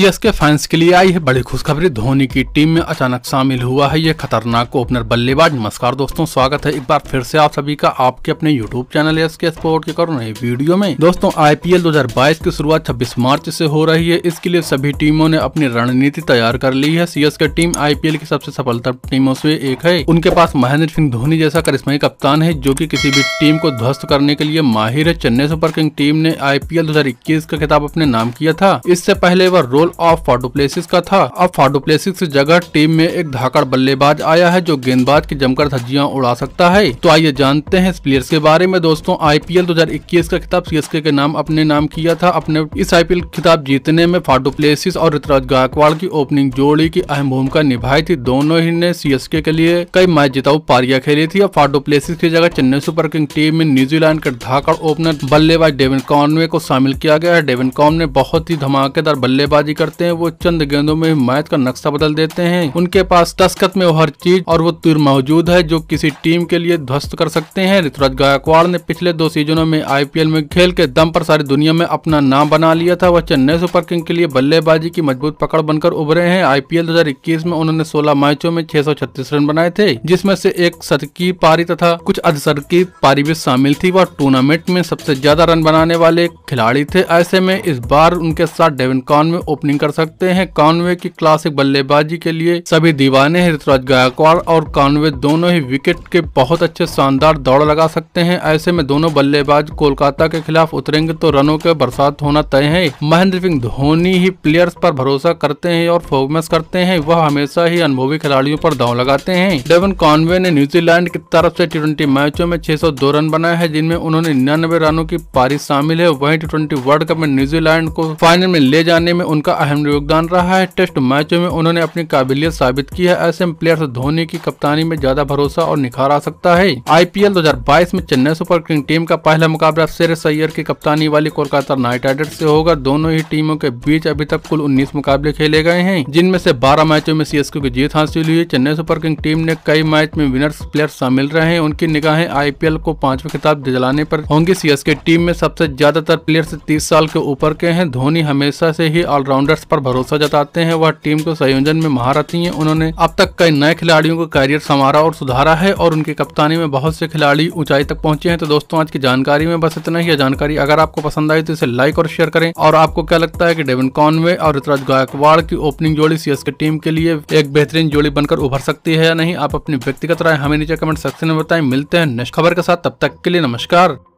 CSK fans के लिए आई है बड़ी खुशखबरी धोनी की टीम में अचानक शामिल हुआ है ये खतरनाक ओपनर बल्लेबाज नमस्कार दोस्तों स्वागत है एक बार फिर से आप सभी का आपके अपने YouTube channel S K sport के करो नए वीडियो में दोस्तों आईपीएल 2022 की शुरुआत 26 मार्च से हो रही है इसके लिए सभी टीमों ने अपनी रणनीति तैयार कर ली है सीएसके टीम आई की सबसे सफलता टीमों से एक है उनके पास महेंद्र सिंह धोनी जैसा करिश्माई कप्तान है जो की किसी भी टीम को ध्वस्त करने के लिए माहिर है चेन्नई सुपर किंग टीम ने आई पी का खिताब अपने नाम किया था इससे पहले वह रोल ऑफ फॉर्डोप्लेसिस का था अब फॉर्डोप्लेसिस की जगह टीम में एक धाकड़ बल्लेबाज आया है जो गेंदबाज की जमकर धज्जिया उड़ा सकता है तो आइए जानते हैं इस प्लेयर्स के बारे में दोस्तों आईपीएल 2021 का खिताब सीएसके के नाम अपने नाम किया था अपने इस आईपीएल खिताब जीतने में फाडुप्लेसिस और ऋतुराज गायकवाड़ की ओपनिंग जोड़ी की अहम भूमिका निभाई थी दोनों ही ने सीएसके के लिए कई मैच जिताऊ पारिया खेली थी और फाडुप्लेसिस की जगह चेन्नई सुपर किंग टीम में न्यूजीलैंड के धाकड़ ओपनर बल्लेबाज डेविन कॉनवे को शामिल किया गया है डेविन कॉम ने बहुत ही धमाकेदार बल्लेबाजी करते हैं वो चंद गेंदों में मैच का नक्शा बदल देते हैं उनके पास दस्खत में वो हर चीज और वो तीर मौजूद है जो किसी टीम के लिए ध्वस्त कर सकते हैं ऋतुराज गायकवाड़ ने पिछले दो सीजनों में आई में खेल के दम पर सारी दुनिया में अपना नाम बना लिया था वह चेन्नई सुपर किंग के लिए बल्लेबाजी की मजबूत पकड़ बनकर उभरे हैं आईपीएल 2021 में उन्होंने 16 मैचों में 636 रन बनाए थे जिसमें से एक शतकीय पारी तथा कुछ अर्धशतकीय पारी भी शामिल थी वह टूर्नामेंट में सबसे ज्यादा रन बनाने वाले खिलाड़ी थे ऐसे में इस बार उनके साथ डेविन कॉन में ओपनिंग कर सकते हैं कानवे की क्लासिक बल्लेबाजी के लिए सभी दीवाने ऋतुराज गायकवाड़ और कानवे दोनों ही विकेट के बहुत अच्छे शानदार दौड़ लगा सकते हैं ऐसे में दोनों बल्लेबाज कोलकाता के खिलाफ उतरेंगे तो रनों के बरसात होना तय है महेंद्र सिंह धोनी ही प्लेयर्स पर भरोसा करते हैं और फोकमस करते हैं वह हमेशा ही अनुभवी खिलाड़ियों पर दाव लगाते हैं डेवन कॉनवे ने न्यूजीलैंड की तरफ से टी मैचों में 602 रन बनाए हैं जिनमें उन्होंने निन्यानवे रनों की पारी शामिल है वहीं टी वर्ल्ड कप में न्यूजीलैंड को फाइनल में ले जाने में उनका का अहम योगदान रहा है टेस्ट मैचों में उन्होंने अपनी काबिलियत साबित की है ऐसे में प्लेयर्स धोनी की कप्तानी में ज्यादा भरोसा और निखार आ सकता है आईपीएल 2022 में चेन्नई सुपर किंग टीम का पहला मुकाबला शेर सैयर की कप्तानी वाली कोलकाता नाइट राइडर्स ऐसी होगा दोनों ही टीमों के बीच अभी तक कुल उन्नीस मुकाबले खेले गए हैं जिनमें से बारह मैचों में सी की जीत हासिल हुई चेन्नई सुपर किंग टीम ने कई मैच में विनर्स प्लेयर शामिल रहे हैं उनकी निगाहें आईपीएल को पांचवें खिताब दिलाने पर होंगी सीएसके टीम में सबसे ज्यादातर प्लेयर्स तीस साल के ऊपर के हैं धोनी हमेशा से ही ऑलराउंड ऑलराउंडर्स पर भरोसा जताते हैं वह टीम को संयोजन में महारथी हैं उन्होंने अब तक कई नए खिलाड़ियों को कैरियर संवारा और सुधारा है और उनकी कप्तानी में बहुत से खिलाड़ी ऊंचाई तक पहुंचे हैं तो दोस्तों आज की जानकारी में बस इतना ही जानकारी अगर आपको पसंद आई तो इसे लाइक और शेयर करें और आपको क्या लगता है की डेविन कॉनवे और ऋतराज गायकवाड़ की ओपनिंग जोड़ी सीएस की टीम के लिए एक बेहतरीन जोड़ी बनकर उभर सकती है या नहीं आप अपनी व्यक्तिगत राय हमें नीचे कमेंट सेक्शन में बताएं मिलते हैं नेक्स्ट खबर के साथ तब तक के लिए नमस्कार